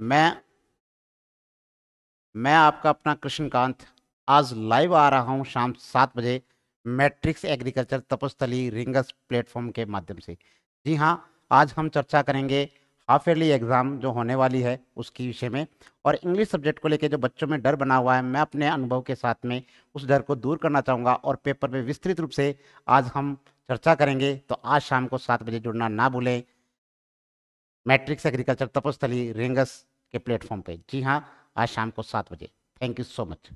मैं मैं आपका अपना कृष्णकांत आज लाइव आ रहा हूं शाम सात बजे matrix agriculture Tapasthali Ringas platform के माध्यम से जी हाँ आज हम चर्चा करेंगे हाफ ईयरली एग्ज़ाम जो होने वाली है उसकी विषय में और इंग्लिश सब्जेक्ट को लेकर जो बच्चों में डर बना हुआ है मैं अपने अनुभव के साथ में उस डर को दूर करना चाहूँगा और पेपर में विस्तृत रूप से आज हम चर्चा करेंगे तो आज शाम को सात बजे जुड़ना ना भूलें मैट्रिक्स एग्रीकल्चर तपोस्थली रेंगस के प्लेटफॉर्म पे जी हाँ आज शाम को सात बजे थैंक यू सो मच